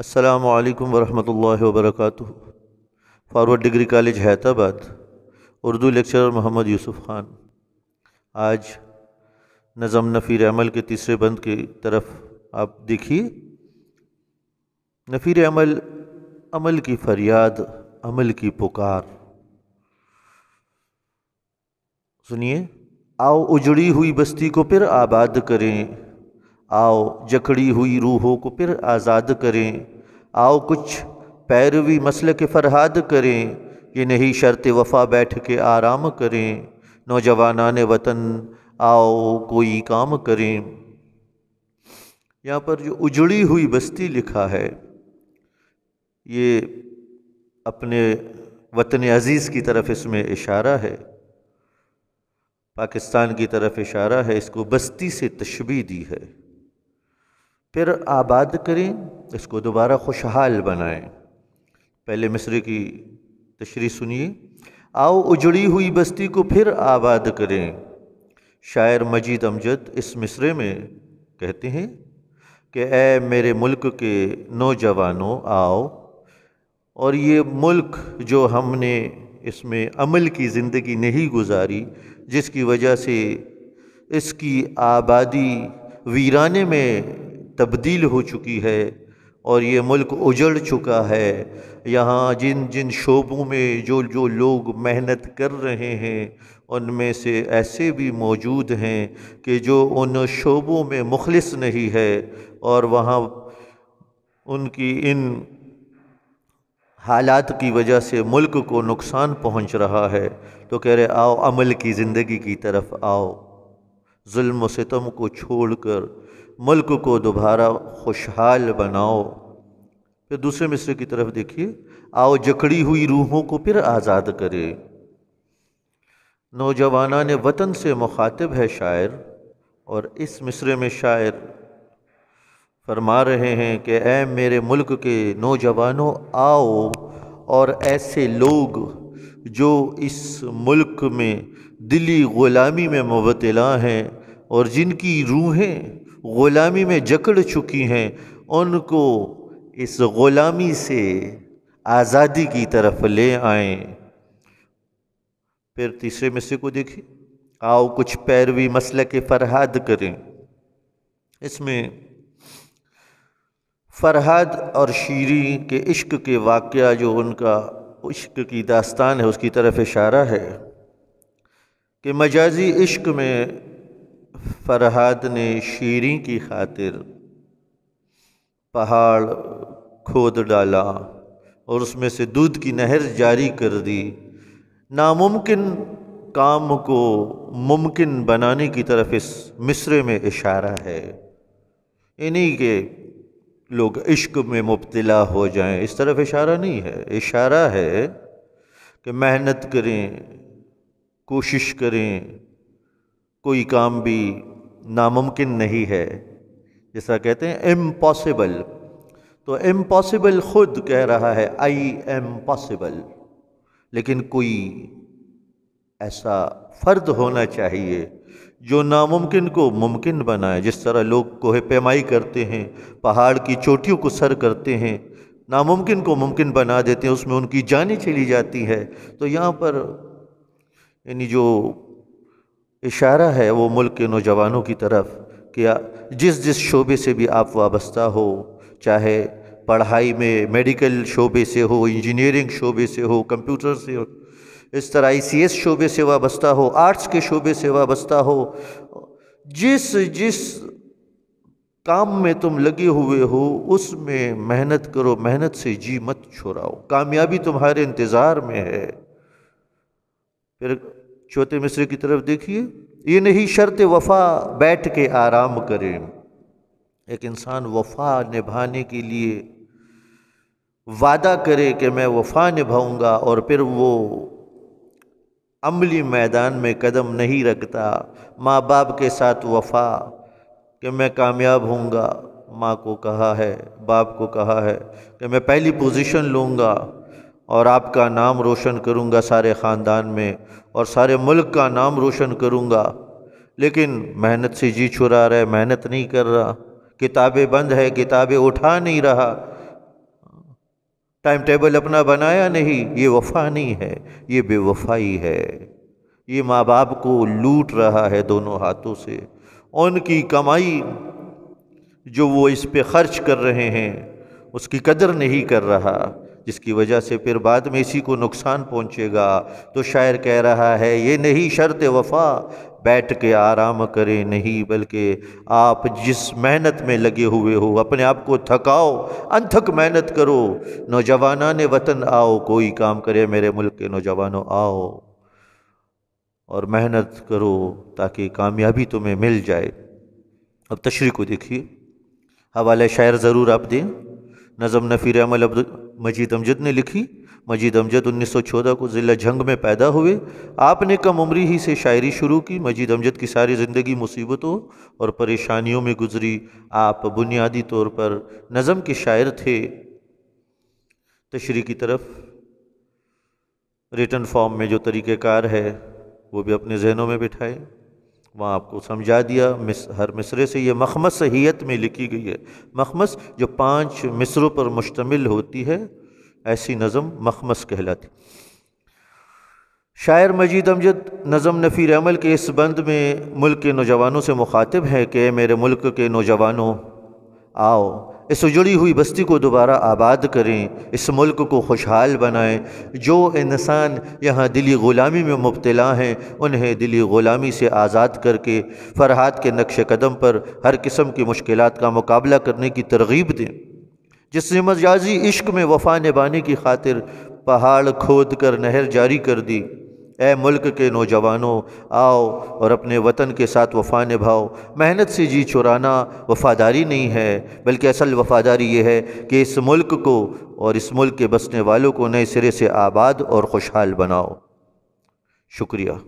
असलकम वालेकुम work forward degree college Hyderabad Urdu lecturer Mohammed Yusuf Khan आज नज़म नफ़ीर अमल के तीसरे बंद की तरफ आप देखिए नफ़ीर अमल अमल की फरियाद अमल की पुकार सुनिए आओ उजड़ी हुई बस्ती को फिर आबाद करें आओ जकड़ी हुई रूहों को फिर आज़ाद करें आओ कुछ पैरवी मसल के फरहाद करें ये नहीं शर्त वफा बैठ के आराम करें नौजवान वतन आओ कोई काम करें यहाँ पर जो उजड़ी हुई बस्ती लिखा है ये अपने वतन अज़ीज़ की तरफ इसमें इशारा है पाकिस्तान की तरफ इशारा है इसको बस्ती से तशबी दी है फिर आबाद करें इसको दोबारा खुशहाल बनाएं पहले मिस्र की तशरी सुनिए आओ उजड़ी हुई बस्ती को फिर आबाद करें शायर मजीद अमजद इस मिसरे में कहते हैं कि ए मेरे मुल्क के नौजवानों आओ और ये मुल्क जो हमने इसमें अमल की ज़िंदगी नहीं गुजारी जिसकी वजह से इसकी आबादी वीराने में तब्दील हो चुकी है और ये मुल्क उजड़ चुका है यहाँ जिन जिन शोबों में जो जो लोग मेहनत कर रहे हैं उनमें से ऐसे भी मौजूद हैं कि जो उन शोबों में मुखलस नहीं है और वहाँ उनकी इन हालात की वजह से मुल्क को नुकसान पहुँच रहा है तो कह रहे आओ अमल की ज़िंदगी की तरफ आओ जुल्म सितम को छोड़कर मुल्क को दोबारा खुशहाल बनाओ फिर दूसरे मिसरे की तरफ देखिए आओ जकड़ी हुई रूहों को फिर आज़ाद करे नौजवाना ने वतन से मुखातिब है शायर और इस मिसरे में शायर फरमा रहे हैं कि ए मेरे मुल्क के नौजवानों आओ और ऐसे लोग जो इस मुल्क में दिली ग़ुलामी में मुबतला हैं और जिनकी रूहें ग़ुलामी में जकड़ चुकी हैं उनको इस ग़ुलामी से आज़ादी की तरफ ले आए फिर तीसरे में से को देखिए आओ कुछ पैरवी मसल के फरहाद करें इसमें फरहाद और शीरी के इश्क के वाक़ जो उनका इश्क की दास्तान है उसकी तरफ इशारा है कि मजाजी इश्क में फरहाद ने शीरी की खातिर पहाड़ खोद डाला और उसमें से दूध की नहर जारी कर दी नामुमकिन काम को मुमकिन बनाने की तरफ इस मिसरे में इशारा है इन्हीं के लोग इश्क में मुबतला हो जाएं इस तरफ इशारा नहीं है इशारा है कि मेहनत करें कोशिश करें कोई काम भी नामुमकिन नहीं है जैसा कहते हैं इम्पॉसिबल तो इम्पॉसिबल खुद कह रहा है आई एम पॉसिबल लेकिन कोई ऐसा फ़र्द होना चाहिए जो नामुमकिन को मुमकिन बनाए जिस तरह लोग कोहे पैमाई करते हैं पहाड़ की चोटियों को सर करते हैं नामुमकिन को मुमकिन बना देते हैं उसमें उनकी जानी चली जाती है तो यहाँ पर यानी जो इशारा है वो मुल्क के नौजवानों की तरफ कि जिस जिस शोबे से भी आप वाबस्ता हो चाहे पढ़ाई में मेडिकल शोबे से हो इंजीनियरिंग शोबे से हो कंप्यूटर से हो इस तरह आई शोबे से वाबस्ता हो आर्ट्स के शोबे से वाबस्ता हो जिस जिस काम में तुम लगे हुए हो उसमें मेहनत करो मेहनत से जी मत छोड़ाओ कामयाबी तुम्हारे इंतज़ार में है फिर छोटे मिस्र की तरफ देखिए ये नहीं शर्त वफा बैठ के आराम करें एक इंसान वफा निभाने के लिए वादा करे कि मैं वफा निभाऊंगा और फिर वो अमली मैदान में कदम नहीं रखता माँ बाप के साथ वफा कि मैं कामयाब होऊंगा माँ को कहा है बाप को कहा है कि मैं पहली पोजीशन लूँगा और आपका नाम रोशन करूँगा सारे ख़ानदान में और सारे मुल्क का नाम रोशन करूँगा लेकिन मेहनत से जी छुरा रहा है मेहनत नहीं कर रहा किताबें बंद है किताबें उठा नहीं रहा टाइम टेबल अपना बनाया नहीं ये वफा नहीं है ये बेवफाई है ये माँ बाप को लूट रहा है दोनों हाथों से उनकी कमाई जो वो इस पे ख़र्च कर रहे हैं उसकी कदर नहीं कर रहा जिसकी वजह से फिर बाद में इसी को नुकसान पहुँचेगा तो शायर कह रहा है ये नहीं शर्त वफा बैठ के आराम करें नहीं बल्कि आप जिस मेहनत में लगे हुए हो अपने आप को थकाओ अनथक मेहनत करो नौजवाना ने वतन आओ कोई काम करे मेरे मुल्क के नौजवानों आओ और मेहनत करो ताकि कामयाबी तुम्हें मिल जाए अब तशरी को देखिए हवाले शायर ज़रूर आप दें नज़म नफ़ीर अमल अब्दुल मजीद अमजद ने लिखी मजीद अमजद 1914 को ज़िला जंग में पैदा हुए आपने कम उम्र ही से शायरी शुरू की मजीद अमजद की सारी ज़िंदगी मुसीबतों और परेशानियों में गुजरी आप बुनियादी तौर पर नज़म के शायर थे तशरी की तरफ रिटर्न फॉर्म में जो तरीक़ार है वो भी अपने जहनों में बिठाए वहाँ आपको समझा दिया मिस हर मिसरे से ये मखमस सहीत में लिखी गई है मखमस जो पांच मिसरों पर मुश्तमिल होती है ऐसी नज़म मखमस कहलाती शायर मजीद अमजद नज़म नफ़ीर अमल के इस बंद में मुल्क के नौजवानों से मुखातब है कि मेरे मुल्क के नौजवानों आओ इस उजड़ी हुई बस्ती को दोबारा आबाद करें इस मुल्क को खुशहाल बनाएं जो इंसान यहाँ दिली ग़ुलामी में मुबतला हैं उन्हें दिली ग़ुलामी से आज़ाद करके फ़रहत के नक्श कदम पर हर किस्म की मुश्किल का मुकाबला करने की तरगीब दें जिसने मजाजी इश्क में वफा निभाने की खातिर पहाड़ खोद कर नहर जारी कर दी ए मुल्क के नौजवानों आओ और अपने वतन के साथ वफा निभाओ मेहनत से जी चुराना वफादारी नहीं है बल्कि असल वफादारी ये है कि इस मुल्क को और इस मुल्क के बसने वालों को नए सिरे से आबाद और खुशहाल बनाओ शुक्रिया